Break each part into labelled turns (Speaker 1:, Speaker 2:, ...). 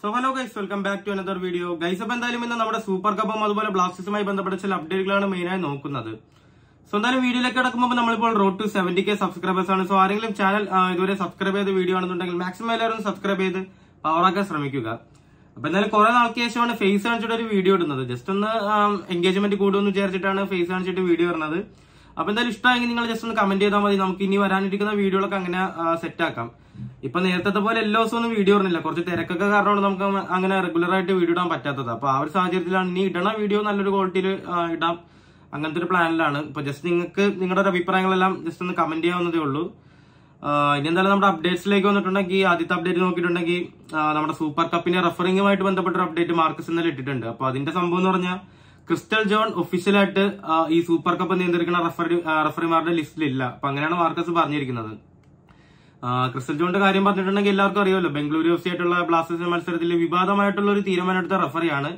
Speaker 1: so hello guys welcome back to another video guys അപ്പം എന്തായാലും ഇന്ന് നമ്മുടെ സൂപ്പർ കപ്പും അതുപോലെ ബ്ലാസ്റ്റേഴ്സുമായി ബന്ധപ്പെട്ട ചില അപ്ഡേറ്റുകളാണ് മെയിനായി നോക്കുന്നത് സോ എന്തായാലും വീഡിയോയിലേക്ക് കിടക്കുമ്പോൾ നമ്മളിപ്പോൾ road to seventy K subscribers ആണ് സോ ആരെങ്കിലും ചാനൽ ഇതുവരെ സബ്സ്ക്രൈബ് ചെയ്ത വീഡിയോ ആണെന്നുണ്ടെങ്കിൽ മാക്സിമം എല്ലാവരും സബ്സ്ക്രൈബ് ചെയ്ത് പവറാക്കാൻ ശ്രമിക്കുക അപ്പൊ എന്തായാലും കുറെ നാൾക്ക് ശേഷമാണ് ഫേസ് കാണിച്ചിട്ട് ഒരു വീഡിയോ ഇടുന്നത് ജസ്റ്റ് ഒന്ന് എൻഗേജ്മെന്റ് കൂടുമെന്ന് വിചാരിച്ചിട്ടാണ് ഫേസ് കാണിച്ചിട്ട് വീഡിയോ ഇടുന്നത് അപ്പൊ എന്തായാലും ഇഷ്ടമായെങ്കിൽ നിങ്ങൾ ജസ്റ്റ് ഒന്ന് കമന്റ് ചെയ്താൽ മതി നമുക്ക് ഇനി വരാനിരിക്കുന്ന വീഡിയോകളൊക്കെ അങ്ങനെ സെറ്റ് ആക്കാം ഇപ്പൊ നേരത്തെ പോലെ എല്ലാ ദിവസവും ഒന്നും വീഡിയോ ഇടുന്നില്ല കുറച്ച് തിരക്കൊക്കെ കാരണമാണ് നമുക്ക് അങ്ങനെ റെഗുലർ ആയിട്ട് വീഡിയോ ഇടാൻ പറ്റാത്തത് അപ്പൊ ആ ഒരു സാഹചര്യത്തിലാണ് ഇനി ഇടണ വീഡിയോ നല്ലൊരു ക്വാളിറ്റിയിൽ ഇടാം അങ്ങനത്തെ ഒരു പ്ലാനിലാണ് ഇപ്പൊ ജസ്റ്റ് നിങ്ങൾക്ക് നിങ്ങളുടെ അഭിപ്രായങ്ങളെല്ലാം ജസ്റ്റ് ഒന്ന് കമന്റ് ചെയ്യാവുന്നതേ ഉള്ളൂ ഇനി എന്തായാലും നമ്മുടെ അപ്ഡേറ്റ്സിലേക്ക് വന്നിട്ടുണ്ടെങ്കിൽ ആദ്യത്തെ അപ്ഡേറ്റ് നോക്കിയിട്ടുണ്ടെങ്കിൽ നമ്മുടെ സൂപ്പർ കപ്പിന്റെ റഫറിംഗുമായിട്ട് ബന്ധപ്പെട്ട ഒരു അപ്ഡേറ്റ് മാർക്കസ് ഇന്നലെ ഇട്ടിട്ടുണ്ട് അപ്പൊ അതിന്റെ സംഭവം എന്ന് പറഞ്ഞാൽ ക്രിസ്റ്റൽ ജോൺ ഒഫീഷ്യലായിട്ട് ഈ സൂപ്പർ കപ്പ് നിയന്ത്രിക്കുന്ന റഫറി റഫറിമാരുടെ ലിസ്റ്റിലില്ല അപ്പൊ അങ്ങനെയാണ് മാർക്കസ് പറഞ്ഞിരിക്കുന്നത് ക്രിസ്റ്റൽ ജോണിന്റെ കാര്യം പറഞ്ഞിട്ടുണ്ടെങ്കിൽ എല്ലാവർക്കും അറിയാമല്ലോ ബംഗളൂരു എഫ് സി ആയിട്ടുള്ള ബ്ലാസ്റ്റേഴ്സ് മത്സരത്തിൽ വിവാദമായിട്ടുള്ള ഒരു തീരുമാനമെടുത്ത റഫറിയാണ്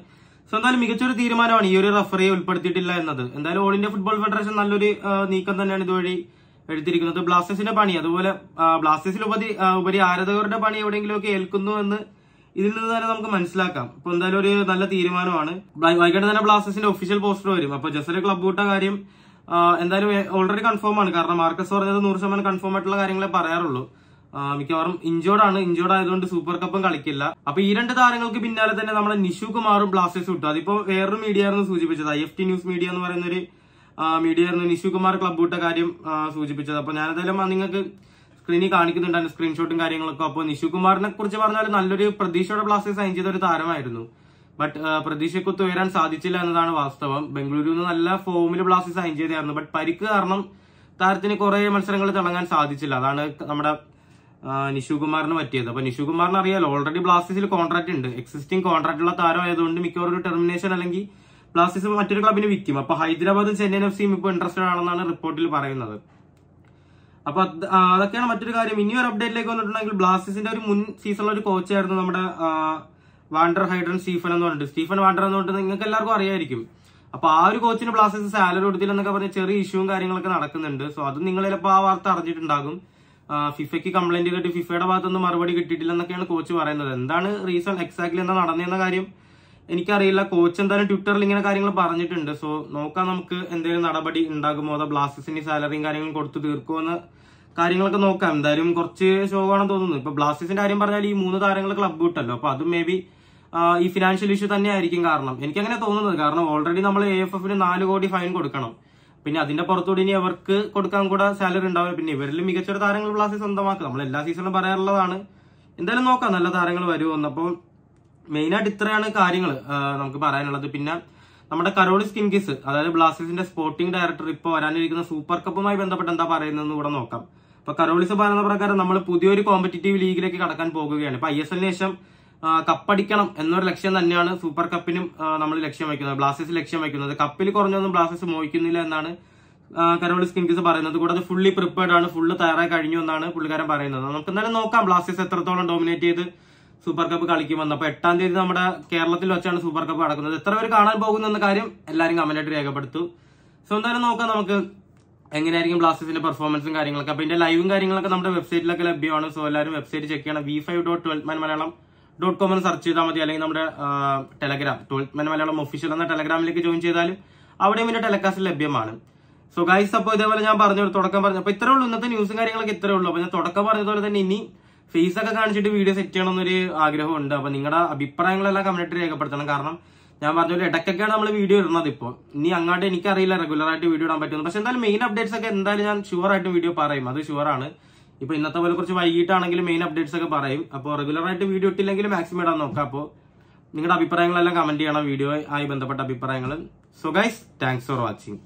Speaker 1: സോ എന്തായാലും മികച്ചൊരു തീരുമാനമാണ് ഈ ഒരു റഫറിയെ ഉൾപ്പെടുത്തിയിട്ടില്ല എന്നത് എന്തായാലും ഓൾ ഇന്ത്യ ഫുട്ബോൾ ഫെഡറേഷൻ നല്ലൊരു നീക്കം തന്നെയാണ് ഇതുവഴി എടുത്തിരിക്കുന്നത് ബ്ലാസ്റ്റേഴ്സിന്റെ പണി അതുപോലെ ബ്ലാസ്റ്റേഴ്സിൽ ഉപരി ഉപരി ആരാധകരുടെ പണി എവിടെയെങ്കിലുമൊക്കെ ഏൽക്കുന്നു എന്ന് ഇതിൽ നിന്ന് തന്നെ നമുക്ക് മനസ്സിലാക്കാം അപ്പൊ എന്തായാലും ഒരു നല്ല തീരുമാനമാണ് വൈകിട്ട് തന്നെ ബ്ലാസ്റ്റേഴ്സിന്റെ ഒഫീഷ്യൽ പോസ്റ്റർ വരും അപ്പൊ ജസ്റ്റ് ഒരു ക്ലബ് കൂട്ട കാര്യം എന്തായാലും ഓൾറെഡി കൺഫേം ആണ് കാരണം മാർക്കസ് പറഞ്ഞത് നൂറ് ശതമാനം കൺഫേം ആയിട്ടുള്ള കാര്യങ്ങളെ പറയാറുള്ളൂ മിക്കവാറും ഇഞ്ചോർഡ് ആണ് ഇഞ്ചോർഡ് ആയതുകൊണ്ട് സൂപ്പർ കപ്പും കളിക്കില്ല അപ്പൊ ഈ രണ്ട് താരങ്ങൾക്ക് പിന്നാലെ തന്നെ നമ്മുടെ നിഷു കുമാറും ബ്ലാസ്റ്റേഴ്സ് വിട്ടു അതിപ്പോ വേറൊരു മീഡിയ ആയിരുന്നു സൂചിപ്പിച്ചത് I F T news media എന്ന് പറയുന്ന ഒരു മീഡിയ ആയിരുന്നു നിഷു കുമാർ ക്ലബ് വിട്ട കാര്യം സൂചിപ്പിച്ചത് അപ്പൊ ഞാനെന്തായാലും നിങ്ങൾക്ക് സ്ക്രീനിൽ കാണിക്കുന്നുണ്ടായിരുന്നു സ്ക്രീൻഷോട്ടും കാര്യങ്ങളൊക്കെ അപ്പോൾ നിഷുകുമാറിനെ കുറിച്ച് പറഞ്ഞാൽ നല്ലൊരു പ്രതീക്ഷയുടെ ബ്ലാസ്റ്റേഴ്സ് സൈൻ ചെയ്ത ഒരു താരമായിരുന്നു ബട്ട് പ്രതീക്ഷയ്ക്കൊത്ത് ഉയരാൻ സാധിച്ചില്ല എന്നതാണ് വാസ്തവം ബംഗളൂരുവിൽ നല്ല ഫോമിൽ ബ്ലാസ്റ്റേഴ്സ് സൈൻ ചെയ്തായിരുന്നു ബട്ട് പരിക്ക് കാരണം താരത്തിന് കുറെ മത്സരങ്ങൾ തിളങ്ങാൻ സാധിച്ചില്ല അതാണ് നമ്മുടെ കുമാറിന് പറ്റിയത് അപ്പൊ കുമാറിന് അറിയാലോ ഓൾറെഡി ബ്ലാസ്റ്റേഴ്സിൽ കോൺട്രാക്ട് ഉണ്ട് എക്സിസ്റ്റിംഗ് കോൺട്രാക്ട് ഉള്ള താരം ആയതുകൊണ്ട് മിക്കവാറും ഒരു ടെർമിനേഷൻ അല്ലെങ്കിൽ ബ്ലാസ്റ്റേഴ്സ് മറ്റൊരു ക്ലബിന് വിൽക്കും അപ്പൊ ഹൈദരാബാദും ചെന്നൈ എഫ് സിയും ഇപ്പോൾ ഇൻട്രസ്റ്റഡ് ആണെന്നാണ് റിപ്പോർട്ടിൽ പറയുന്നത് അപ്പൊ അതൊക്കെയാണ് മറ്റൊരു കാര്യം ഇനി ഒരു അപ്ഡേറ്റിലേക്ക് വന്നിട്ടുണ്ടെങ്കിൽ ബ്ലാസ്റ്റേഴ്സിന്റെ ഒരു മുൻ സീസണിലെ ഒരു കോച്ചായിരുന്നു നമ്മുടെ വാണ്ടർ ഹൈഡ്രൻ സ്റ്റീഫൻ എന്ന് പറഞ്ഞിട്ട് സ്റ്റീഫൻ വാണ്ടർ എന്ന് പറഞ്ഞിട്ട് നിങ്ങൾക്ക് എല്ലാവർക്കും അറിയായിരിക്കും അപ്പൊ ആ ഒരു കോച്ചിന് ബ്ലാസ്റ്റേഴ്സ് സാലറി കൊടുത്തില്ല എന്നൊക്കെ പറഞ്ഞ ചെറിയ ഇഷ്യൂവും കാര്യങ്ങളൊക്കെ നടക്കുന്നുണ്ട് സോ അത് നിങ്ങൾ ചിലപ്പോൾ ആ വാർത്ത അറിഞ്ഞിട്ടുണ്ടാകും ഫിഫയ്ക്ക് കംപ്ലൈന്റ് ചെയ്തിട്ട് ഫിഫയുടെ ഭാഗത്തുനിന്ന് മറുപടി കിട്ടിയിട്ടില്ല എന്നൊക്കെയാണ് കോച്ച് പറയുന്നത് എന്താണ് റീസൺ എക്സാക്ട്ലി എന്താ നടന്നതെന്ന കാര്യം എനിക്കറിയില്ല കോച്ച് എന്തായാലും ട്വിറ്ററിൽ ഇങ്ങനെ കാര്യങ്ങൾ പറഞ്ഞിട്ടുണ്ട് സോ നോക്കാം നമുക്ക് എന്തെങ്കിലും നടപടി ഉണ്ടാകുമോ അതോ ബ്ലാസ്റ്റേഴ്സിന്റെ സാലറിയും കാര്യങ്ങളും കൊടുത്തു തീർക്കുമോ എന്ന് കാര്യങ്ങളൊക്കെ നോക്കാം എന്തായാലും കുറച്ച് ശോകമാണെന്ന് തോന്നുന്നു ഇപ്പൊ ബ്ലാസ്റ്റേഴ്സിന്റെ കാര്യം പറഞ്ഞാൽ ഈ മൂന്ന് താരങ്ങൾ ക്ലബ് വിട്ടല്ലോ അപ്പൊ അത് മേ ബി ഈ ഫിനാൻഷ്യൽ ഇഷ്യൂ തന്നെയായിരിക്കും കാരണം എനിക്ക് അങ്ങനെ തോന്നുന്നത് കാരണം ഓൾറെഡി നമ്മൾ എ എഫ് എഫിന് നാല് കോടി ഫൈൻ കൊടുക്കണം പിന്നെ അതിന്റെ പുറത്തുകൂടി ഇനി അവർക്ക് കൊടുക്കാൻ കൂടെ സാലറി ഉണ്ടാവില്ല പിന്നെ ഇവരിൽ മികച്ചൊരു താരങ്ങൾ ബ്ലാസ്റ്റേഴ്സ് സ്വന്തമാക്കുക നമ്മൾ എല്ലാ സീസണിലും പറയാറുള്ളതാണ് എന്തായാലും നോക്കാം നല്ല താരങ്ങൾ വരുമോ വരുമെന്നപ്പോൾ മെയിനായിട്ട് ഇത്രയാണ് കാര്യങ്ങൾ നമുക്ക് പറയാനുള്ളത് പിന്നെ നമ്മുടെ കരോളി സ്കിൻ കിസ് അതായത് ബ്ലാസ്റ്റേഴ്സിന്റെ സ്പോർട്ടിംഗ് ഡയറക്ടർ ഇപ്പോൾ വരാനിരിക്കുന്ന സൂപ്പർ കപ്പുമായി ബന്ധപ്പെട്ട് എന്താ പറയുന്നതെന്ന് കൂടെ നോക്കാം ഇപ്പൊ കരോളിസ് പറയുന്ന പ്രകാരം നമ്മൾ പുതിയൊരു കോമ്പറ്റേറ്റീവ് ലീഗിലേക്ക് കടക്കാൻ പോകുകയാണ് ഇപ്പൊ ഐ എസ് എൽ ശേഷം കപ്പടിക്കണം എന്നൊരു ലക്ഷ്യം തന്നെയാണ് സൂപ്പർ കപ്പിനും നമ്മൾ ലക്ഷ്യം വയ്ക്കുന്നത് ബ്ലാസ്റ്റേഴ്സ് ലക്ഷ്യം വയ്ക്കുന്നത് കപ്പിൽ കുറഞ്ഞൊന്നും ബ്ലാസ്റ്റേഴ്സ് മോഹിക്കുന്നില്ല എന്നാണ് കരോളിസ് കിൻകിസ് പറയുന്നത് കൂടാതെ ഫുള്ളി പ്രിപ്പയർഡ് ആണ് ഫുള്ള് തയ്യാറായി കഴിഞ്ഞു എന്നാണ് പുള്ളിക്കാരൻ പറയുന്നത് നമുക്ക് എന്തായാലും നോക്കാം ബ്ലാസ്റ്റേഴ്സ് എത്രത്തോളം ഡോമിനേറ്റ് ചെയ്ത് സൂപ്പർ കപ്പ് കളിക്കും വന്നപ്പോൾ എട്ടാം തീയതി നമ്മുടെ കേരളത്തിൽ വെച്ചാണ് സൂപ്പർ കപ്പ് നടക്കുന്നത് എത്ര പേര് കാണാൻ പോകുന്ന കാര്യം എല്ലാവരും കമന്റായിട്ട് രേഖപ്പെടുത്തു സോ എന്തായാലും നോക്കാം നമുക്ക് എങ്ങനെയായിരിക്കും ബ്ലാസ്റ്റേഴ്സിന്റെ പെർഫോമൻസും കാര്യങ്ങളൊക്കെ അപ്പൊ ഇതിന്റെ ലൈവും കാര്യങ്ങളൊക്കെ നമ്മുടെ വെബ്സൈറ്റിലൊക്കെ ലഭ്യമാണ് സോ എല്ലാവരും വെബ്സൈറ്റ് ചെക്ക് ചെയ്യണം V five dot twelfth man Malayalam dot കോമിൽ എന്ന് സെർച്ച് ചെയ്താൽ മതി അല്ലെങ്കിൽ നമ്മുടെ Telegram twelfth man Malayalam official എന്ന ടെലഗ്രാമിലേക്ക് ജോയിൻ ചെയ്താൽ അവിടെയും ഇതിന്റെ ടെലികാസ്റ്റ് ലഭ്യമാണ് സോ ഗൈസ് അപ്പോൾ ഇതേപോലെ ഞാൻ പറഞ്ഞു തുടക്കം പറഞ്ഞു അപ്പോൾ ഇത്രേ ഉള്ളൂ ഇന്നത്തെ ന്യൂസും കാര്യങ്ങളൊക്കെ ഇത്രേ ഉള്ളൂ അപ്പോൾ ഞാൻ തുടക്കം പറഞ്ഞതുപോലെ തന്നെ ഇനി ഫേസ് ഒക്കെ കാണിച്ചിട്ട് വീഡിയോ സെറ്റ് ചെയ്യണമെന്നൊരു ആഗ്രഹമുണ്ട് അപ്പൊ നിങ്ങളുടെ അഭിപ്രായങ്ങളെല്ലാം കമന്റിൽ രേഖപ്പെടുത്തണം കാരണം ഞാൻ പറഞ്ഞ പോലെ ഇടയ്ക്കൊക്കെയാണ് നമ്മൾ വീഡിയോ ഇടുന്നത് ഇപ്പോൾ ഇനി അങ്ങോട്ട് എനിക്കറിയില്ല റെഗുലർ ആയിട്ട് വീഡിയോ ഇടാൻ പറ്റുന്നു പക്ഷെ എന്തായാലും മെയിൻ അപ്ഡേറ്റ്സ് ഒക്കെ എന്തായാലും ഞാൻ ഷുവർ ആയിട്ട് വീഡിയോ പറയും അത് ഷുവർ ആണ് ഇപ്പൊ ഇന്നത്തെ പോലെ കുറച്ച് വൈകിട്ടാണെങ്കിലും മെയിൻ അപ്ഡേറ്റ്സ് ഒക്കെ പറയും അപ്പോൾ റെഗുലർ ആയിട്ട് വീഡിയോ ഇട്ടില്ലെങ്കിലും മാക്സിമം ഇടാൻ നോക്കാം അപ്പോൾ നിങ്ങളുടെ അഭിപ്രായങ്ങളെല്ലാം കമന്റ് ചെയ്യണം വീഡിയോ ആയി ബന്ധപ്പെട്ട അഭിപ്രായങ്ങൾ so guys thanks for watching